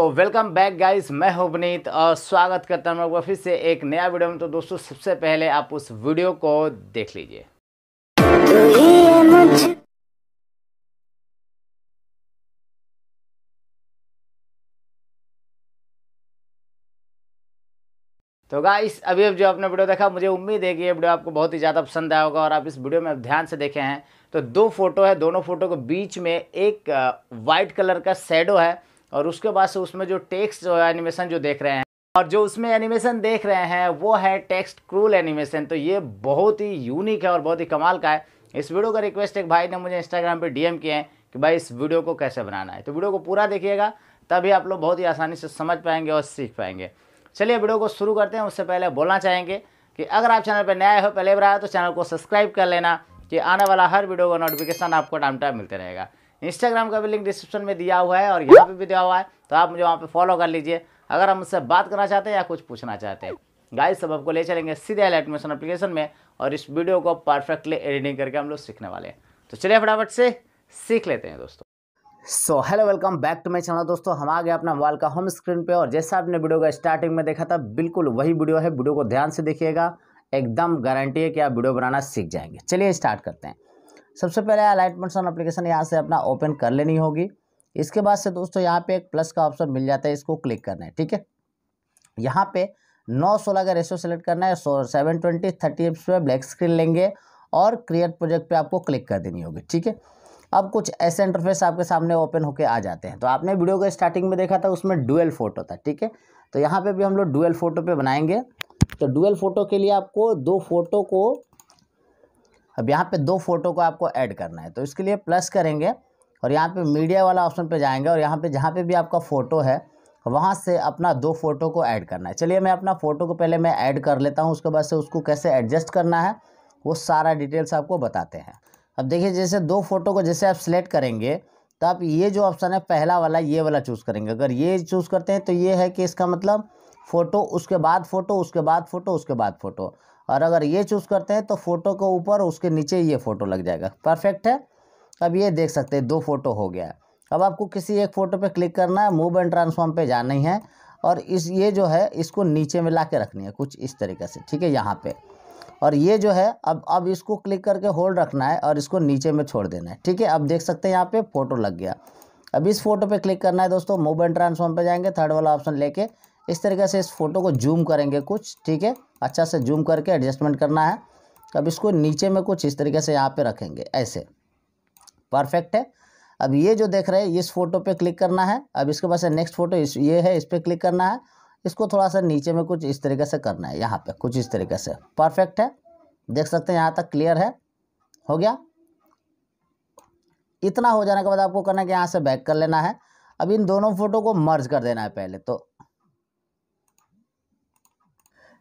तो welcome back guys मैं हूं उपनीत और स्वागत करता हूं फिर से एक नया वीडियो में तो दोस्तों सबसे पहले आप उस वीडियो को देख लीजिए तो गाइस अभी अब जो आपने वीडियो देखा मुझे उम्मीद है कि ये वीडियो आपको बहुत ही ज़्यादा पसंद आया होगा और आप इस वीडियो में ध्यान से देखे हैं तो दो फोटो है दोनों फोटो के बीच में एक वाइट कलर का शेडो है और उसके बाद से उसमें जो टेक्स्ट जो एनिमेशन जो देख रहे हैं और जो उसमें एनिमेशन देख रहे हैं वो है टेक्स्ट क्रूल एनिमेशन तो ये बहुत ही यूनिक है और बहुत ही कमाल का है इस वीडियो का रिक्वेस्ट एक भाई ने मुझे इंस्टाग्राम पे डीएम किए हैं कि भाई इस वीडियो को कैसे बनाना है तो वीडियो को पूरा देखिएगा तभी आप लोग बहुत ही आसानी से समझ पाएंगे और सीख पाएंगे चलिए वीडियो को शुरू करते हैं उससे पहले बोलना चाहेंगे कि अगर आप चैनल पर नया हो पहले बार आए तो चैनल को सब्सक्राइब कर लेना कि आने वाला हर वीडियो का नोटिफिकेशन आपको टाइम टाइम मिलते रहेगा इंस्टाग्राम का भी लिंक डिस्क्रिप्शन में दिया हुआ है और यहाँ पर भी दिया हुआ है तो आप मुझे वहाँ पर फॉलो कर लीजिए अगर हम उससे बात करना चाहते हैं या कुछ पूछना चाहते हैं गाइस सब आपको ले चलेंगे सीधे एडमिशन अप्लीकेशन में और इस वीडियो को परफेक्टली एडिटिंग करके हम लोग सीखने वाले हैं तो चलिए फटाफट से सीख लेते हैं दोस्तों so hello welcome back to my channel दोस्तों हम आ गए अपना मोबाइल का होम स्क्रीन पे और जैसा आपने वीडियो का स्टार्टिंग में देखा था बिल्कुल वही वीडियो है वीडियो को ध्यान से देखिएगा एकदम गारंटी है कि आप वीडियो बनाना सीख जाएंगे चलिए स्टार्ट करते हैं सबसे पहले अलाइटमेंट सन अप्लीकेशन यहाँ से अपना ओपन कर लेनी होगी इसके बाद से दोस्तों यहाँ पे एक प्लस का ऑप्शन मिल जाता है इसको क्लिक करना है ठीक है यहाँ पे नौ सोलह का रेशियो सेलेक्ट करना है so seven twenty thirty apps पे ब्लैक स्क्रीन लेंगे और क्रिएट प्रोजेक्ट पे आपको क्लिक कर देनी होगी ठीक है अब कुछ ऐसे इंटरफेस आपके सामने ओपन होके आ जाते हैं तो आपने वीडियो को स्टार्टिंग में देखा था उसमें डुअल फोटो था ठीक है तो यहाँ पे भी हम लोग डुअल फोटो पे बनाएंगे तो डुअल फोटो के लिए आपको दो फोटो को अब यहाँ पे दो फोटो को आपको ऐड करना है तो इसके लिए प्लस करेंगे और यहाँ पे मीडिया वाला ऑप्शन पे जाएंगे और यहाँ पे जहाँ पे भी आपका फ़ोटो है वहाँ से अपना दो फ़ोटो को ऐड करना है चलिए मैं अपना फ़ोटो को पहले मैं ऐड कर लेता हूँ उसके बाद से उसको कैसे एडजस्ट करना है वो सारा डिटेल्स आपको बताते हैं अब देखिए जैसे दो फोटो को जैसे आप सिलेक्ट करेंगे तो आप ये जो ऑप्शन है पहला वाला ये वाला चूज़ करेंगे अगर ये चूज़ करते हैं तो ये है कि इसका मतलब फ़ोटो उसके बाद फ़ोटो उसके बाद फ़ोटो उसके बाद फ़ोटो और अगर ये चूज़ करते हैं तो फ़ोटो के ऊपर उसके नीचे ये फ़ोटो लग जाएगा परफेक्ट है अब ये देख सकते हैं दो फ़ोटो हो गया अब आपको किसी एक फ़ोटो पे क्लिक करना है मूव एंड ट्रांसफॉर्म पे जाना ही है और इस ये जो है इसको नीचे में ला के रखनी है कुछ इस तरीके से ठीक है यहाँ पे और ये जो है अब अब इसको क्लिक करके होल्ड रखना है और इसको नीचे में छोड़ देना है ठीक है अब देख सकते हैं यहाँ पे फ़ोटो लग गया अब इस फोटो पे क्लिक करना है दोस्तों मूव एंड ट्रांसफॉर्म पे जाएंगे थर्ड वाला ऑप्शन लेके इस तरीके से इस फोटो को जूम करेंगे कुछ ठीक है अच्छा से जूम करके एडजस्टमेंट करना है अब इसको नीचे में कुछ इस तरीके से यहाँ पे रखेंगे ऐसे परफेक्ट है अब ये जो देख रहे हैं इस फोटो पे क्लिक करना है अब इसके पास नेक्स्ट फोटो इस ये है इस पर क्लिक करना है इसको थोड़ा सा नीचे में कुछ इस तरीके से करना है यहाँ पे कुछ इस तरीके से परफेक्ट है देख सकते हैं यहाँ तक क्लियर है हो गया इतना हो जाने के बाद आपको करना है कि यहाँ से बैक कर लेना है अब इन दोनों फोटो को मर्ज कर देना है पहले तो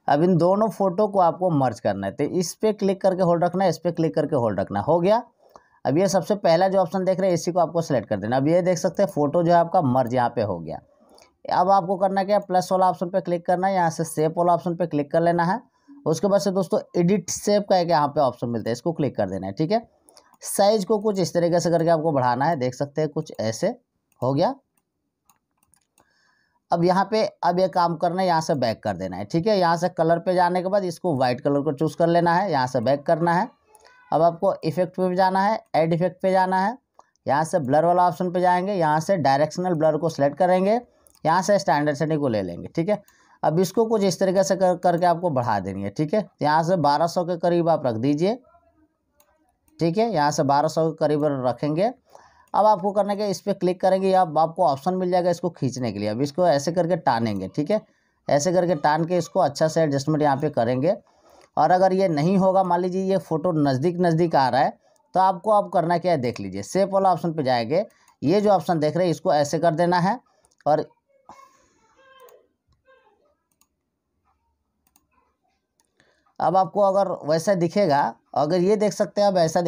अब इन दोनों फ़ोटो को आपको मर्ज करना है तो इस पर क्लिक करके होल्ड रखना है इस पर क्लिक करके होल्ड रखना हो गया अब ये सबसे पहला जो ऑप्शन देख रहे हैं इसी को आपको सेलेक्ट कर देना अब ये देख सकते हैं फ़ोटो जो है आपका मर्ज यहाँ पे हो गया अब आपको करना क्या प्लस वाला ऑप्शन पे क्लिक करना है यहाँ से सेप वाला ऑप्शन पे क्लिक कर लेना है उसके बाद से दोस्तों एडिट सेप का एक यहाँ पे ऑप्शन मिलता है इसको क्लिक कर देना है ठीक है साइज को कुछ इस तरीके से करके आपको बढ़ाना है देख सकते हैं कुछ ऐसे हो गया अब यहाँ पे अब ये काम करना है यहाँ से बैक कर देना है ठीक है यहाँ से कलर पे जाने के बाद इसको वाइट कलर को चूज़ कर लेना है यहाँ से बैक करना है अब आपको इफेक्ट पे जाना है एड इफेक्ट पे जाना है यहाँ से ब्लर वाला ऑप्शन पे जाएंगे यहाँ से डायरेक्शनल ब्लर को सिलेक्ट करेंगे यहाँ से स्टैंडर्ड सेटिंग को ले लेंगे ठीक है अब इसको कुछ इस तरीके से कर करके आपको बढ़ा देनी है ठीक है यहाँ से बारह के करीब आप रख दीजिए ठीक है यहाँ से बारह के करीब रखेंगे अब आपको करना क्या इस पर क्लिक करेंगे या अब आपको ऑप्शन मिल जाएगा इसको खींचने के लिए अब इसको ऐसे करके टानेंगे ठीक है ऐसे करके टान के इसको अच्छा से एडजस्टमेंट यहाँ पे करेंगे और अगर ये नहीं होगा मान लीजिए ये फ़ोटो नज़दीक नज़दीक आ रहा है तो आपको आप करना क्या है देख लीजिए सेप वाला ऑप्शन पर जाएंगे ये जो ऑप्शन देख रहे हैं इसको ऐसे कर देना है और अब आपको अगर वैसा दिखेगा अगर ये देख सकते हैं अब ऐसा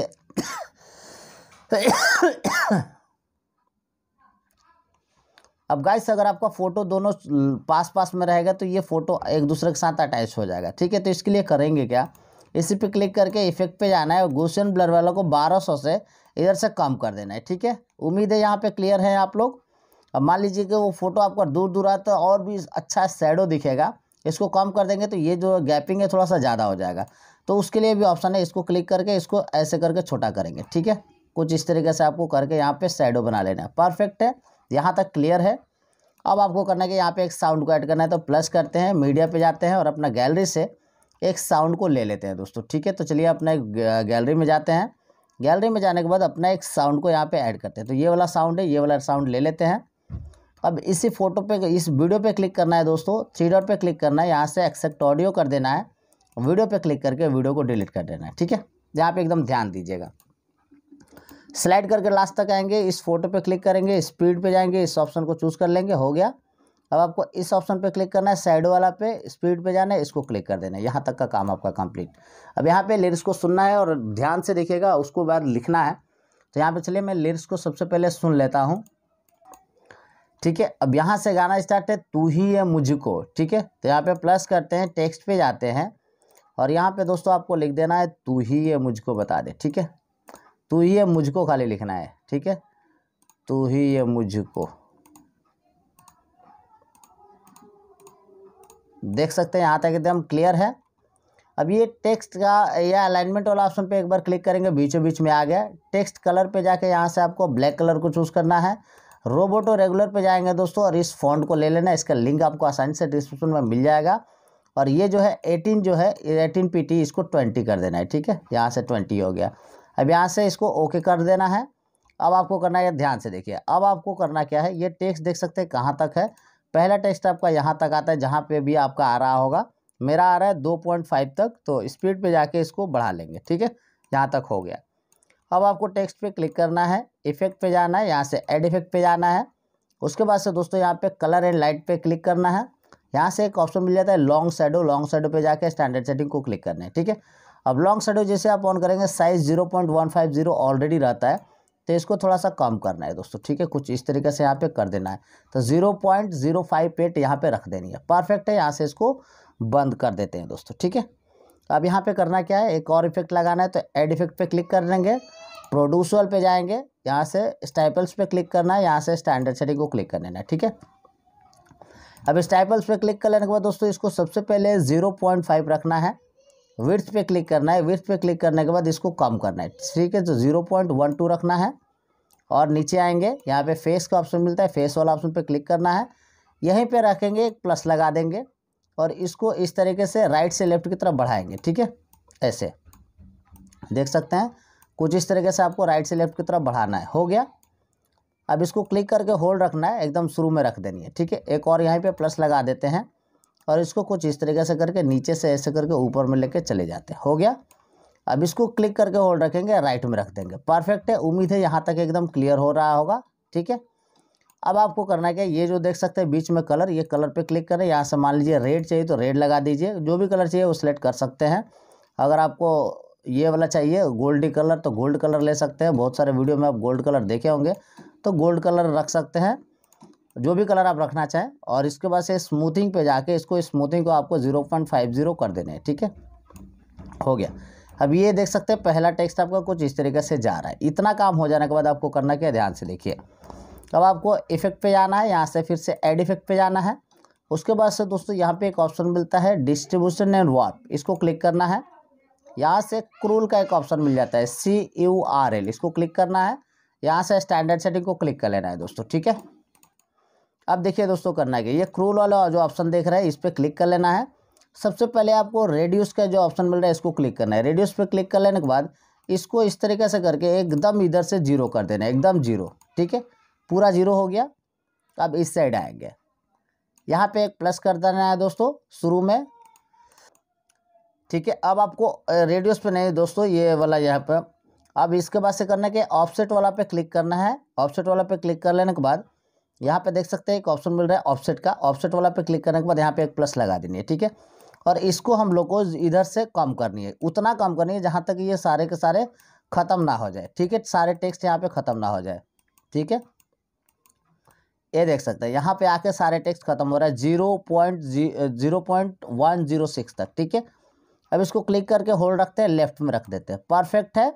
अब गाइस अगर आपका फ़ोटो दोनों पास पास में रहेगा तो ये फ़ोटो एक दूसरे के साथ अटैच हो जाएगा ठीक है तो इसके लिए करेंगे क्या इसी पे क्लिक करके इफेक्ट पे जाना है गोशन ब्लर वालों को 1200 से इधर से कम कर देना है ठीक है उम्मीद है यहाँ पे क्लियर है आप लोग अब मान लीजिए कि वो फ़ोटो आपका दूर दूर आता तो और भी अच्छा शेडो दिखेगा इसको कम कर देंगे तो ये जो गैपिंग है थोड़ा सा ज़्यादा हो जाएगा तो उसके लिए भी ऑप्शन है इसको क्लिक करके इसको ऐसे करके छोटा करेंगे ठीक है कुछ इस तरीके से आपको करके यहाँ पे शेडो बना लेना है परफेक्ट है यहाँ तक क्लियर है अब आपको करना है कि यहाँ पे एक साउंड को ऐड करना है तो प्लस करते हैं मीडिया पे जाते हैं और अपना गैलरी से एक साउंड को ले लेते हैं दोस्तों ठीक है तो चलिए अपना एक गैलरी में जाते हैं गैलरी में जाने के बाद अपना एक साउंड को यहाँ पर ऐड करते हैं तो ये वाला साउंड है ये वाला साउंड ले लेते हैं अब इसी फोटो पर इस वीडियो पर क्लिक करना है दोस्तों थ्री डॉट पर क्लिक करना है यहाँ से एक्सेप्ट ऑडियो कर देना है वीडियो पर क्लिक करके वीडियो को डिलीट कर देना है ठीक है यहाँ पर एकदम ध्यान दीजिएगा स्लाइड करके लास्ट तक आएंगे इस फोटो पे क्लिक करेंगे स्पीड पे जाएंगे इस ऑप्शन को चूज़ कर लेंगे हो गया अब आपको इस ऑप्शन पे क्लिक करना है साइड वाला पे स्पीड पे जाना है इसको क्लिक कर देना है यहाँ तक का काम आपका कंप्लीट अब यहाँ पे लिरिक्स को सुनना है और ध्यान से देखिएगा उसको बाद लिखना है तो यहाँ पे चलिए मैं लिरिक्स को सबसे पहले सुन लेता हूँ ठीक है अब यहाँ से गाना स्टार्ट है तू ही है मुझको ठीक है तो यहाँ पे प्लस करते हैं टेक्स्ट पे जाते हैं और यहाँ पे दोस्तों आपको लिख देना है तू ही ये मुझको बता दे ठीक है तू ही है मुझको खाली लिखना है ठीक है तू ही है मुझको देख सकते हैं यहाँ तक एकदम क्लियर है अब ये टेक्स्ट का या अलाइनमेंट वाला ऑप्शन पे एक बार क्लिक करेंगे बीचों बीच में आ गया टेक्स्ट कलर पे जाके यहाँ से आपको ब्लैक कलर को चूज़ करना है रोबोट और रेगुलर पे जाएंगे दोस्तों और इस फॉन्ट को ले लेना इसका लिंक आपको आसानी से डिस्क्रिप्शन में मिल जाएगा और ये जो है एटीन जो है एटीन पी इसको ट्वेंटी कर देना है ठीक है यहाँ से ट्वेंटी हो गया अब यहाँ से इसको ओके कर देना है अब आपको करना है ध्यान से देखिए अब आपको करना क्या है ये टेक्स्ट देख सकते हैं कहाँ तक है पहला टेक्स्ट आपका यहाँ तक आता है जहाँ पे भी आपका आ रहा होगा मेरा आ रहा है दो पॉइंट फाइव तक तो स्पीड पे जाके इसको बढ़ा लेंगे ठीक है यहाँ तक हो गया अब आपको टेक्स्ट पे क्लिक करना है इफेक्ट पे जाना है यहाँ से एड इफेक्ट पे जाना है उसके बाद से दोस्तों यहाँ पे कलर एंड लाइट पे क्लिक करना है यहाँ से एक ऑप्शन मिल जाता है लॉन्ग शेडो लॉन्ग शेडो पे जाके स्टैंडर्ड सेटिंग को क्लिक करना है ठीक है अब लॉन्ग शेडो जैसे आप ऑन करेंगे size zero point one five zero already रहता है तो इसको थोड़ा सा कम करना है दोस्तों ठीक है कुछ इस तरीके से यहाँ पे कर देना है तो zero point zero five eight यहाँ पर रख देनी है परफेक्ट है यहाँ से इसको बंद कर देते हैं दोस्तों ठीक है अब यहाँ पे करना क्या है एक और इफेक्ट लगाना है तो एड इफेक्ट पे क्लिक कर लेंगे प्रोड्यूसर पे जाएंगे यहाँ से स्टाइपल्स पे क्लिक करना है यहाँ से स्टैंडर्ड सेटिंग को क्लिक कर लेना है ठीक है अब स्टाइपल्स पे क्लिक कर लेने के बाद दोस्तों इसको सबसे पहले ज़ीरो पॉइंट फाइव रखना है विर्थ पे क्लिक करना है विर्थ पे क्लिक करने के बाद इसको कम करना है ठीक है तो जीरो पॉइंट वन टू रखना है और नीचे आएंगे यहाँ पे फेस का ऑप्शन मिलता है फेस वाला ऑप्शन पे क्लिक करना है यहीं पे रखेंगे एक प्लस लगा देंगे और इसको इस तरीके से राइट से लेफ्ट की तरफ बढ़ाएंगे ठीक है ऐसे देख सकते हैं कुछ इस तरीके से आपको राइट से लेफ्ट की तरफ बढ़ाना है हो गया अब इसको क्लिक करके होल्ड रखना है एकदम शुरू में रख देनी है ठीक है एक और यहीं पर प्लस लगा देते हैं और इसको कुछ इस तरीके से करके नीचे से ऐसे करके ऊपर में लेके चले जाते हैं हो गया अब इसको क्लिक करके होल्ड रखेंगे राइट में रख देंगे परफेक्ट है उम्मीद है यहाँ तक एकदम क्लियर हो रहा होगा ठीक है अब आपको करना क्या ये जो देख सकते हैं बीच में कलर ये कलर पे क्लिक करें यहाँ से मान लीजिए रेड चाहिए तो रेड लगा दीजिए जो भी कलर चाहिए वो सिलेक्ट कर सकते हैं अगर आपको ये वाला चाहिए गोल्डी कलर तो गोल्ड कलर ले सकते हैं बहुत सारे वीडियो में आप गोल्ड कलर देखे होंगे तो गोल्ड कलर रख सकते हैं जो भी कलर आप रखना चाहें और इसके बाद से स्मूथिंग पे जाके इसको स्मूथिंग को आपको ज़ीरो पॉइंट फाइव ज़ीरो कर देना है ठीक है हो गया अब ये देख सकते हैं पहला टेक्स्ट आपका कुछ इस तरीके से जा रहा है इतना काम हो जाने के बाद आपको करना क्या ध्यान से देखिए अब आपको इफेक्ट पे जाना है यहाँ से फिर से एड इफेक्ट पे जाना है उसके बाद से दोस्तों यहाँ पे एक ऑप्शन मिलता है डिस्ट्रीब्यूशन एंड वार्प इसको क्लिक करना है यहाँ से क्रूल का एक ऑप्शन मिल जाता है सी यू आर एल इसको क्लिक करना है यहाँ से स्टैंडर्ड सेटिंग को क्लिक कर लेना है दोस्तों ठीक है अब देखिए दोस्तों करना है कि ये क्रूल वाला जो ऑप्शन देख रहे हैं इस पर क्लिक कर लेना है सबसे पहले आपको रेडियस का जो ऑप्शन मिल रहा है इसको क्लिक करना है रेडियस पर क्लिक कर लेने के बाद इसको इस तरीके से करके एकदम इधर से जीरो कर देना है एकदम जीरो ठीक है पूरा जीरो हो गया अब इस साइड आएंगे यहाँ पे एक प्लस कर देना है दोस्तों शुरू में ठीक है अब आपको रेडियस पे नहीं दोस्तों ये वाला यहाँ पर अब इसके बाद से करना है कि ऑफसेट वाला पे क्लिक करना है ऑफसेट वाला पे क्लिक कर लेने के बाद यहाँ पे देख सकते हैं एक ऑप्शन मिल रहा है ऑफसेट का ऑफसेट वाला पे क्लिक करने के बाद यहाँ पे एक प्लस लगा देनी है ठीक है और इसको हम लोग को इधर से कम करनी है उतना कम करनी है जहाँ तक ये सारे के सारे ख़त्म ना हो जाए ठीक है सारे टेक्स्ट यहाँ पे ख़त्म ना हो जाए ठीक है ये देख सकते हैं यहाँ पे आके सारे टेक्स्ट खत्म हो रहा है zero point zero point one zero six तक ठीक है अब इसको क्लिक करके होल्ड रखते हैं लेफ्ट में रख देते हैं परफेक्ट है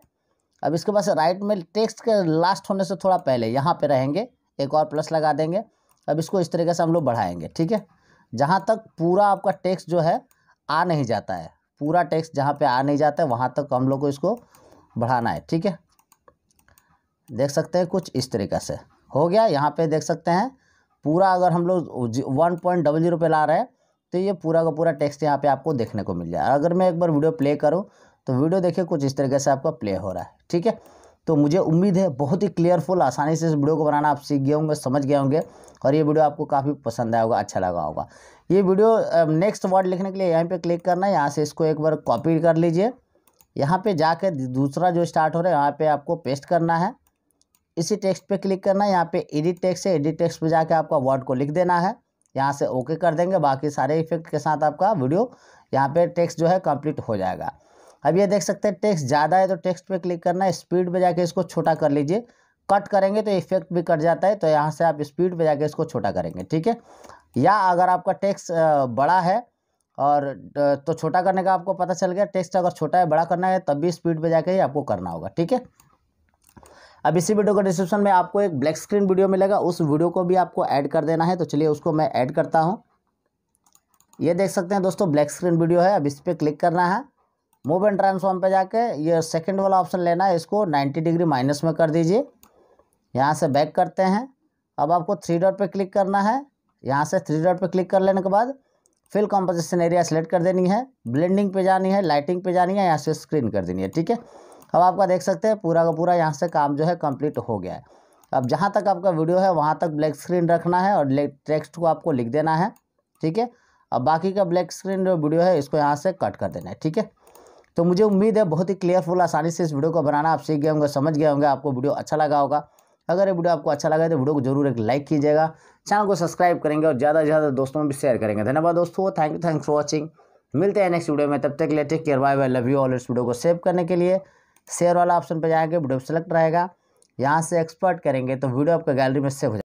अब इसके पास राइट में टेक्स्ट के लास्ट होने से थोड़ा पहले यहाँ पे रहेंगे एक और प्लस लगा देंगे अब इसको इस तरीके से हम लोग बढ़ाएंगे ठीक है जहाँ तक पूरा आपका टेक्स्ट जो है आ नहीं जाता है पूरा टेक्स्ट जहाँ पे आ नहीं जाता है वहाँ तक हम लोग को इसको बढ़ाना है ठीक है देख सकते हैं कुछ इस तरीक़े से हो गया यहाँ पे देख सकते हैं पूरा अगर हम लोग वन पॉइंट डबल जीरो पे ला रहे हैं तो ये पूरा का पूरा टेक्स्ट यहाँ पे आपको देखने को मिल जाए अगर मैं एक बार वीडियो प्ले करूँ तो वीडियो देखिए कुछ इस तरीके से आपका प्ले हो रहा है ठीक है तो मुझे उम्मीद है बहुत ही क्लियरफुल आसानी से इस वीडियो को बनाना आप सीख गए होंगे समझ गए होंगे और ये वीडियो आपको काफ़ी पसंद आया होगा अच्छा लगा होगा ये वीडियो नेक्स्ट वर्ड लिखने के लिए यहीं पे क्लिक करना है यहाँ से इसको एक बार कॉपी कर लीजिए यहाँ पे जाके दूसरा जो स्टार्ट हो रहा है यहाँ पे आपको पेस्ट करना है इसी टेक्स्ट पे क्लिक करना है यहाँ पे एडिट टेक्स्ट है एडिट टेक्स्ट पे जाके आपका वर्ड को लिख देना है यहाँ से ओके कर देंगे बाकी सारे इफेक्ट के साथ आपका वीडियो यहाँ पर टेक्स्ट जो है कम्प्लीट हो जाएगा अब ये देख सकते हैं टेक्स्ट ज़्यादा है तो टेक्स्ट पे क्लिक करना है स्पीड पर जाके इसको छोटा कर लीजिए कट करेंगे तो इफेक्ट भी कट जाता है तो यहाँ से आप स्पीड पर जाके इसको छोटा करेंगे ठीक है या अगर आपका टेक्स्ट बड़ा है और तो छोटा करने का आपको पता चल गया टेक्स्ट अगर छोटा है बड़ा करना है तब भी स्पीड पर जाके ही आपको करना होगा ठीक है अब इसी वीडियो के डिस्क्रिप्शन में आपको एक ब्लैक स्क्रीन वीडियो मिलेगा उस वीडियो को भी आपको ऐड कर देना है तो चलिए उसको मैं ऐड करता हूँ ये देख सकते हैं दोस्तों ब्लैक स्क्रीन वीडियो है अब इस पर क्लिक करना है मूव एंड ट्रांसफॉर्म पे जाके ये सेकंड वाला ऑप्शन लेना है इसको 90 डिग्री माइनस में कर दीजिए यहाँ से बैक करते हैं अब आपको थ्री डॉट पे क्लिक करना है यहाँ से थ्री डॉट पे क्लिक कर लेने के बाद फिल कॉम्पोजिशन एरिया सेलेक्ट कर देनी है ब्लेंडिंग पे जानी है लाइटिंग पे जानी है यहाँ से स्क्रीन कर देनी है ठीक है अब आपका देख सकते हैं पूरा का पूरा यहाँ से काम जो है कम्प्लीट हो गया है अब जहाँ तक आपका वीडियो है वहाँ तक ब्लैक स्क्रीन रखना है और टेक्स्ट को आपको लिख देना है ठीक है अब बाकी का ब्लैक स्क्रीन जो वीडियो है इसको यहाँ से कट कर देना है ठीक है तो मुझे उम्मीद है बहुत ही क्लियरफुल आसानी से इस वीडियो को बनाना आप सीख गए होंगे समझ गए होंगे आपको वीडियो अच्छा लगा होगा अगर ये वीडियो आपको अच्छा लगा तो वीडियो को जरूर एक लाइक कीजिएगा चैनल को सब्सक्राइब करेंगे और ज़्यादा से ज़्यादा दोस्तों में भी शेयर करेंगे धन्यवाद दोस्तों thank you thanks for watching मिलते हैं नेक्स्ट वीडियो में तब तक लेटे care bye bye love you all इस वीडियो को सेव करने के लिए शेयर वाला ऑप्शन पर जाएंगे वीडियो सेलेक्ट रहेगा यहाँ से एक्सपर्ट करेंगे तो वीडियो आपका गैलरी में सेव हो